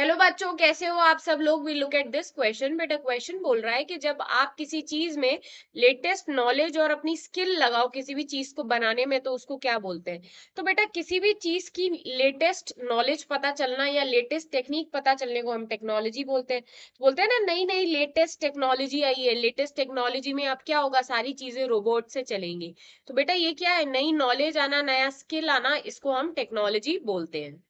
hello बच्चों कैसे हो आप सब लोग we look at this question बेटा क्वेश्चन बोल रहा है कि जब आप किसी चीज में लेटेस्ट नॉलेज और अपनी स्किल लगाओ किसी भी चीज को बनाने में तो उसको क्या बोलते हैं तो बेटा किसी भी चीज की लेटेस्ट नॉलेज पता चलना या लेटेस्ट टेक्निक पता चलने को हम टेक्नोलॉजी बोलते हैं बोलते हैं ना नई नई लेटेस्ट टेक्नोलॉजी आई है लेटेस्ट टेक्नोलॉजी में आप क्या होगा सारी चीजें रोबोट से चलेंगी तो बेटा ये क्या है नई नॉलेज आना नया स्किल आना इसको हम टेक्नोलॉजी बोलते हैं